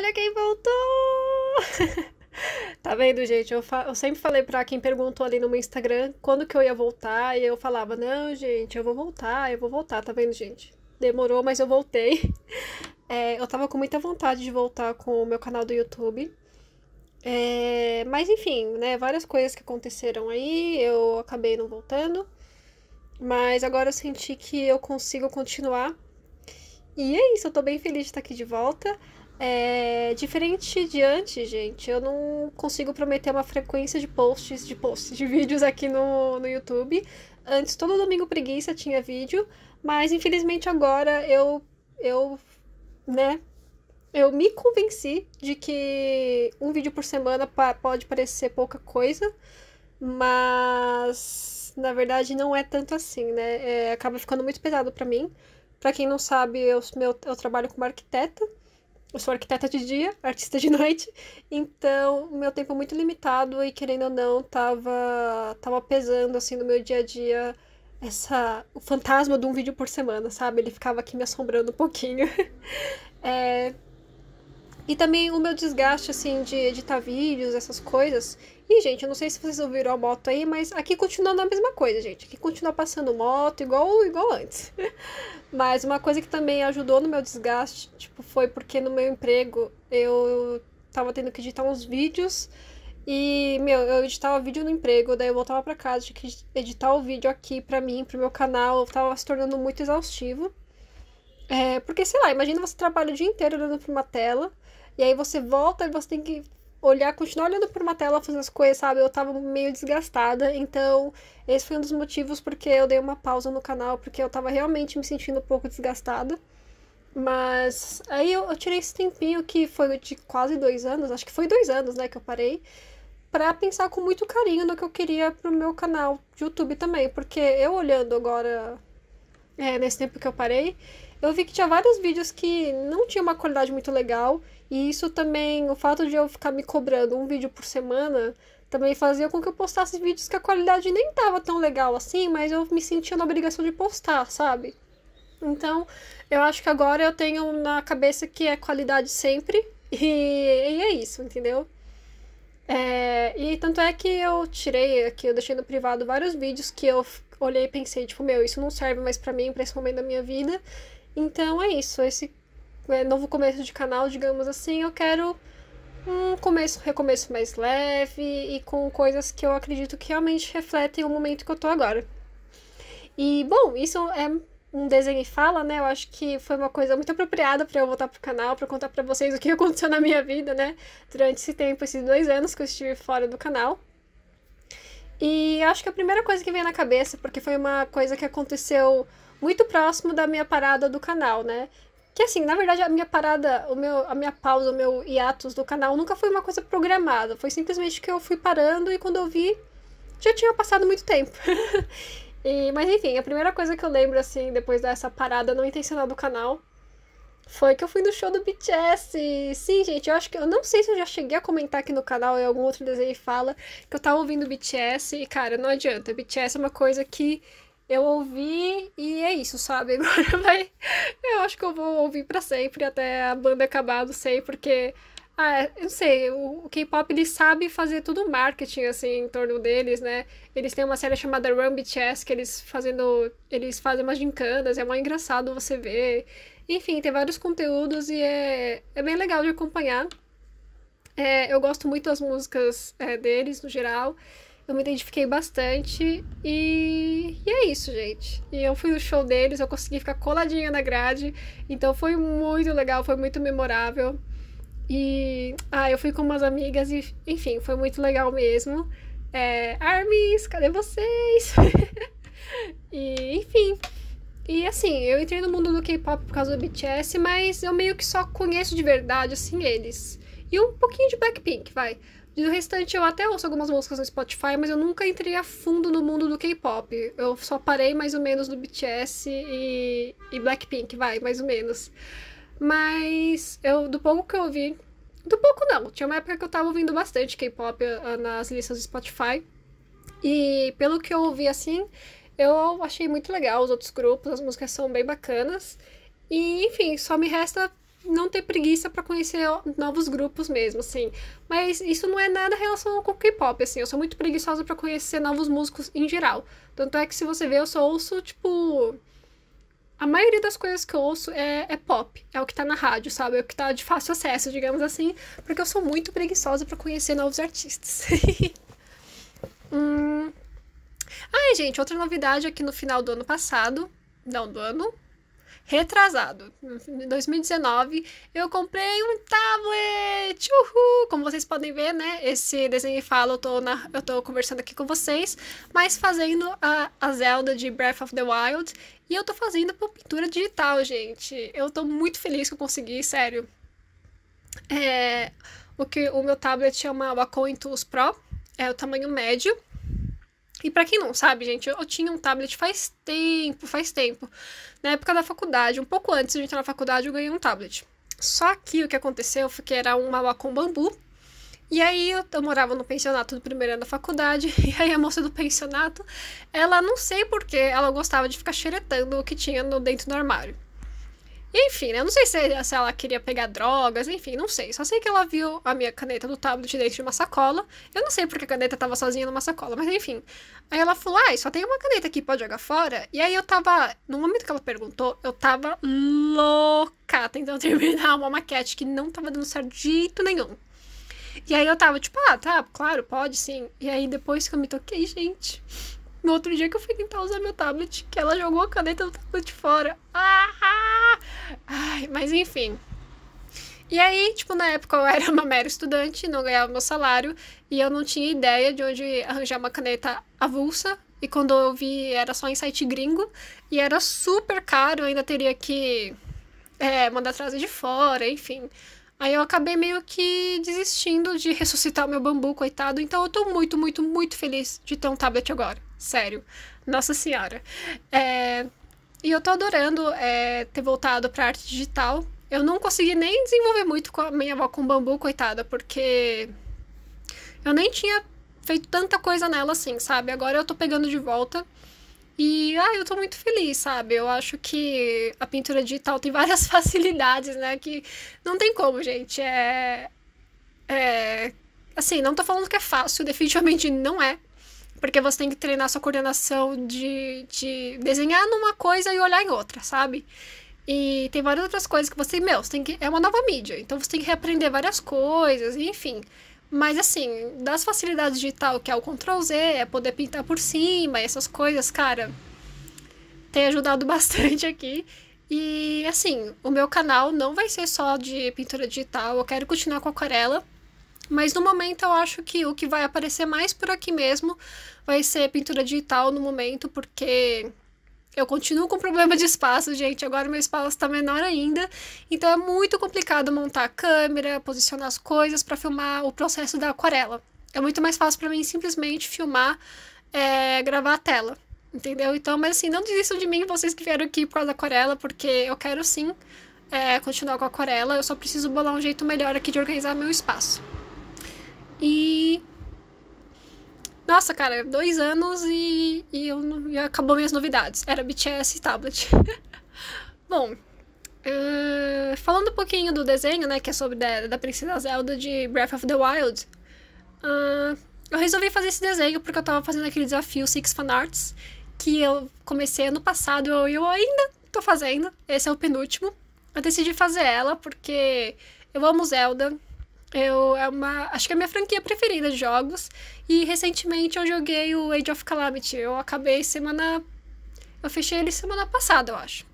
Olha quem voltou! tá vendo, gente? Eu, eu sempre falei pra quem perguntou ali no meu Instagram quando que eu ia voltar, e eu falava, não, gente, eu vou voltar, eu vou voltar, tá vendo, gente? Demorou, mas eu voltei. É, eu tava com muita vontade de voltar com o meu canal do YouTube. É, mas enfim, né? Várias coisas que aconteceram aí, eu acabei não voltando. Mas agora eu senti que eu consigo continuar. E é isso, eu tô bem feliz de estar aqui de volta. É diferente de antes, gente. Eu não consigo prometer uma frequência de posts, de posts, de vídeos aqui no, no YouTube. Antes, todo domingo preguiça tinha vídeo, mas infelizmente agora eu, eu, né, eu me convenci de que um vídeo por semana pode parecer pouca coisa, mas na verdade não é tanto assim, né? É, acaba ficando muito pesado para mim. Para quem não sabe, eu, meu, eu trabalho como arquiteta eu sou arquiteta de dia, artista de noite, então o meu tempo é muito limitado e querendo ou não, tava, tava pesando assim no meu dia a dia essa o fantasma de um vídeo por semana, sabe? Ele ficava aqui me assombrando um pouquinho. é, e também o meu desgaste, assim, de editar vídeos, essas coisas. E, gente, eu não sei se vocês ouviram a moto aí, mas aqui continua a mesma coisa, gente. Aqui continua passando moto igual, igual antes. mas uma coisa que também ajudou no meu desgaste, tipo, foi porque no meu emprego eu tava tendo que editar uns vídeos. E, meu, eu editava vídeo no emprego, daí eu voltava para casa, tinha que editar o vídeo aqui pra mim, pro meu canal, tava se tornando muito exaustivo. É, porque, sei lá, imagina você trabalha o dia inteiro olhando pra uma tela, e aí você volta e você tem que olhar, continuar olhando por uma tela, fazendo as coisas, sabe? Eu tava meio desgastada, então esse foi um dos motivos porque eu dei uma pausa no canal, porque eu tava realmente me sentindo um pouco desgastada. Mas aí eu, eu tirei esse tempinho que foi de quase dois anos, acho que foi dois anos, né, que eu parei, para pensar com muito carinho no que eu queria pro meu canal de YouTube também, porque eu olhando agora é, nesse tempo que eu parei, eu vi que tinha vários vídeos que não tinha uma qualidade muito legal. E isso também, o fato de eu ficar me cobrando um vídeo por semana, também fazia com que eu postasse vídeos que a qualidade nem tava tão legal assim, mas eu me sentia na obrigação de postar, sabe? Então, eu acho que agora eu tenho na cabeça que é qualidade sempre. E, e é isso, entendeu? E tanto é que eu tirei aqui, eu deixei no privado vários vídeos que eu olhei e pensei, tipo, meu, isso não serve mais para mim, para esse momento da minha vida. Então é isso, esse é, novo começo de canal, digamos assim, eu quero um começo, recomeço mais leve e com coisas que eu acredito que realmente refletem o momento que eu tô agora. E, bom, isso é um desenho e fala, né? Eu acho que foi uma coisa muito apropriada para eu voltar pro canal, para contar para vocês o que aconteceu na minha vida, né? Durante esse tempo, esses dois anos que eu estive fora do canal. E acho que a primeira coisa que vem na cabeça, porque foi uma coisa que aconteceu muito próximo da minha parada do canal, né? Que assim, na verdade, a minha parada, o meu, a minha pausa, o meu hiatus do canal nunca foi uma coisa programada. Foi simplesmente que eu fui parando e quando eu vi, já tinha passado muito tempo. E, mas enfim, a primeira coisa que eu lembro, assim, depois dessa parada não intencional do canal, foi que eu fui no show do BTS. Sim, gente, eu acho que. Eu não sei se eu já cheguei a comentar aqui no canal em algum outro desenho fala que eu tava ouvindo BTS. E, cara, não adianta. BTS é uma coisa que eu ouvi e é isso, sabe? Agora vai. Eu acho que eu vou ouvir para sempre, até a banda acabar, não sei, porque ah, eu não sei, o, K-pop ele sabe fazer todo o marketing assim em torno deles, né? Eles têm uma série chamada Rumble Chess que eles fazendo, eles fazem umas gincanas, é muito engraçado você ver. Enfim, tem vários conteúdos e é, é bem legal de acompanhar. É, eu gosto muito das músicas é, deles no geral. Eu me identifiquei bastante e... e, é isso, gente. E eu fui no show deles, eu consegui ficar coladinha na grade, então foi muito legal, foi muito memorável. E ah, eu fui com umas amigas e, enfim, foi muito legal mesmo. É, Armies, cadê vocês? e, enfim. E assim, eu entrei no mundo do K-pop por causa do BTS, mas eu meio que só conheço de verdade, assim, eles. E um pouquinho de Blackpink, vai. Do restante, eu até ouço algumas músicas no Spotify, mas eu nunca entrei a fundo no mundo do K-pop. Eu só parei mais ou menos do BTS e, e Blackpink, vai, mais ou menos. Mas eu, do pouco que eu ouvi. Do pouco não. Tinha uma época que eu tava ouvindo bastante K-pop ah, ah, nas listas do Spotify. E pelo que eu ouvi assim, eu achei muito legal os outros grupos, as músicas são bem bacanas. E enfim, só me resta não ter preguiça para conhecer novos grupos mesmo, assim. Mas isso não é nada em relação ao K-pop, assim. Eu sou muito preguiçosa para conhecer novos músicos em geral. Tanto é que se você vê, eu só ouço, tipo, a maioria das coisas que eu ouço é, é, pop, é o que tá na rádio, sabe? É o que tá de fácil acesso, digamos assim, porque eu sou muito preguiçosa para conhecer novos artistas. hum. Ai, gente, outra novidade aqui no final do ano passado, não, do ano retrasado, em 2019, eu comprei um tablet. Uhul! Como vocês podem ver, né? Esse desenho e fala, eu tô, na, eu tô conversando aqui com vocês, mas fazendo a, a Zelda de Breath of the Wild. E eu tô fazendo por pintura digital, gente. Eu tô muito feliz que eu consegui, sério. É, o que o meu tablet chama Wacom Tools Pro, é o tamanho médio. E para quem não sabe, gente, eu tinha um tablet faz tempo, faz tempo. Na época da faculdade, um pouco antes de entrar na faculdade, eu ganhei um tablet. Só que o que aconteceu foi que era um mauá com bambu. E aí eu, eu, morava no pensionato do primeiro ano da faculdade, e aí a moça do pensionato, ela não sei porquê, ela gostava de ficar xeretando o que tinha no, dentro do armário. Enfim, né? Eu não sei se, se ela queria pegar drogas, enfim, não sei. Só sei que ela viu a minha caneta do tablet dentro de uma sacola. Eu não sei porque a caneta tava sozinha numa sacola, mas enfim. Aí ela falou, ai, ah, só tem uma caneta aqui, pode jogar fora? E aí eu tava, no momento que ela perguntou, eu tava louca tentando terminar uma maquete que não tava dando certo de jeito nenhum. E aí eu tava tipo, ah, tá, claro, pode sim. E aí depois que eu me toquei, gente, no outro dia que eu fui tentar usar meu tablet, que ela jogou a caneta do tablet fora. Ah! Ai, mas enfim. E aí, tipo, na época eu era uma mera estudante, não ganhava meu salário, e eu não tinha ideia de onde arranjar uma caneta avulsa. E quando eu vi, era só em site gringo, e era super caro, ainda teria que é, mandar trazer de fora, enfim. Aí eu acabei meio que desistindo de ressuscitar o meu bambu, coitado. Então eu tô muito, muito, muito feliz de ter um tablet agora. Sério. Nossa Senhora. É... E eu tô adorando é, ter voltado pra arte digital. Eu não consegui nem desenvolver muito com a minha avó com bambu, coitada, porque eu nem tinha feito tanta coisa nela assim, sabe? Agora eu tô pegando de volta. E ah, eu tô muito feliz, sabe? Eu acho que a pintura digital tem várias facilidades, né? Que não tem como, gente. É. É. Assim, não tô falando que é fácil, definitivamente não é. Porque você tem que treinar sua coordenação de, de desenhar numa coisa e olhar em outra, sabe? E tem várias outras coisas que você, meu, você tem que. É uma nova mídia, então você tem que reaprender várias coisas, enfim. Mas assim, das facilidades digital, que é o Ctrl Z, é poder pintar por cima, essas coisas, cara, tem ajudado bastante aqui. E assim, o meu canal não vai ser só de pintura digital, eu quero continuar com aquarela. Mas no momento eu acho que o que vai aparecer mais por aqui mesmo vai ser pintura digital no momento, porque eu continuo com problema de espaço, gente. Agora meu espaço está menor ainda, então é muito complicado montar a câmera, posicionar as coisas para filmar o processo da aquarela. É muito mais fácil para mim simplesmente filmar, é, gravar a tela, entendeu? Então, mas assim, não desistam de mim, vocês que vieram aqui por causa da aquarela, porque eu quero sim é, continuar com a aquarela. Eu só preciso bolar um jeito melhor aqui de organizar meu espaço. E. Nossa, cara, dois anos e, e, eu, e acabou minhas novidades. Era BTS e tablet. Bom, uh, falando um pouquinho do desenho, né, que é sobre da, da Princesa Zelda de Breath of the Wild, uh, eu resolvi fazer esse desenho porque eu tava fazendo aquele desafio Six Fan Arts, que eu comecei ano passado e eu, eu ainda tô fazendo. Esse é o penúltimo. Eu decidi fazer ela porque eu amo Zelda, eu, é uma, acho que é a minha franquia preferida de jogos. E recentemente eu joguei o Age of Calamity. Eu acabei semana. Eu fechei ele semana passada, eu acho.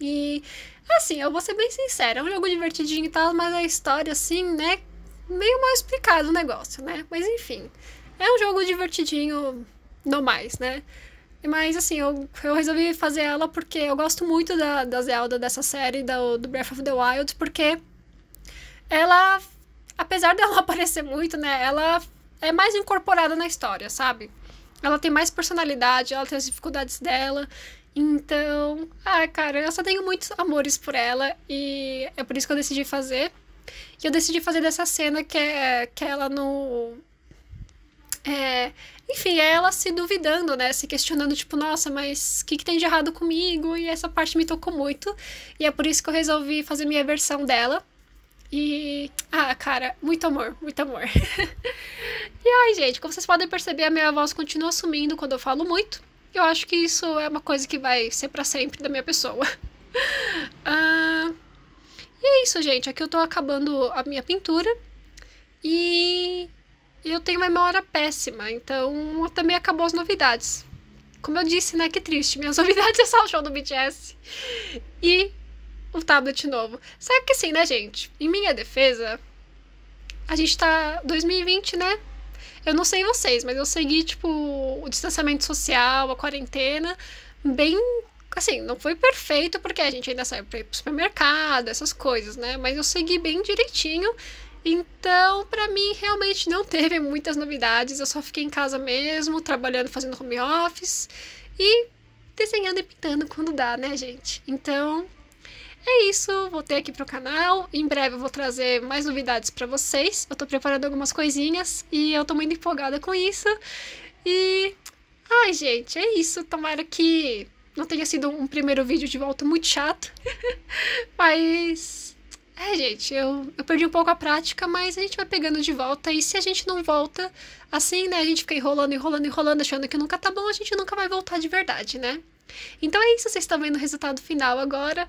E, assim, eu vou ser bem sincera: é um jogo divertidinho e tal, mas a história, assim, né? Meio mal explicado o negócio, né? Mas enfim. É um jogo divertidinho, não mais, né? Mas, assim, eu, eu resolvi fazer ela porque eu gosto muito da, da Zelda, dessa série, do, do Breath of the Wild, porque ela apesar dela aparecer muito, né, ela é mais incorporada na história, sabe? Ela tem mais personalidade, ela tem as dificuldades dela. Então, ah, cara, eu só tenho muitos amores por ela e é por isso que eu decidi fazer. E eu decidi fazer dessa cena que é que é ela no é, enfim, é ela se duvidando, né? Se questionando, tipo, nossa, mas o que, que tem de errado comigo? E essa parte me tocou muito. E é por isso que eu resolvi fazer minha versão dela. E, ah, cara, muito amor, muito amor. e ai, gente, como vocês podem perceber, a minha voz continua sumindo quando eu falo muito. Eu acho que isso é uma coisa que vai ser para sempre da minha pessoa. Ah, e é isso, gente. Aqui eu tô acabando a minha pintura. E eu tenho uma memória péssima, então também acabou as novidades. Como eu disse, né? Que triste. Minhas novidades é só o show do BTS. E um tablet novo. Sabe que assim, né, gente? Em minha defesa, a gente tá 2020, né? Eu não sei vocês, mas eu segui, tipo, o distanciamento social, a quarentena, bem. Assim, não foi perfeito, porque a gente ainda sai pra ir pro supermercado, essas coisas, né? Mas eu segui bem direitinho. Então, para mim, realmente não teve muitas novidades. Eu só fiquei em casa mesmo, trabalhando, fazendo home office e desenhando e pintando quando dá, né, gente? Então, é isso, voltei aqui pro canal. Em breve eu vou trazer mais novidades para vocês. Eu tô preparando algumas coisinhas e eu tô muito empolgada com isso. E. Ai, gente, é isso. Tomara que não tenha sido um primeiro vídeo de volta muito chato. mas. É, gente, eu, eu perdi um pouco a prática, mas a gente vai pegando de volta. E se a gente não volta assim, né? A gente fica enrolando, enrolando, enrolando, achando que nunca tá bom, a gente nunca vai voltar de verdade, né? Então é isso, vocês estão vendo o resultado final agora.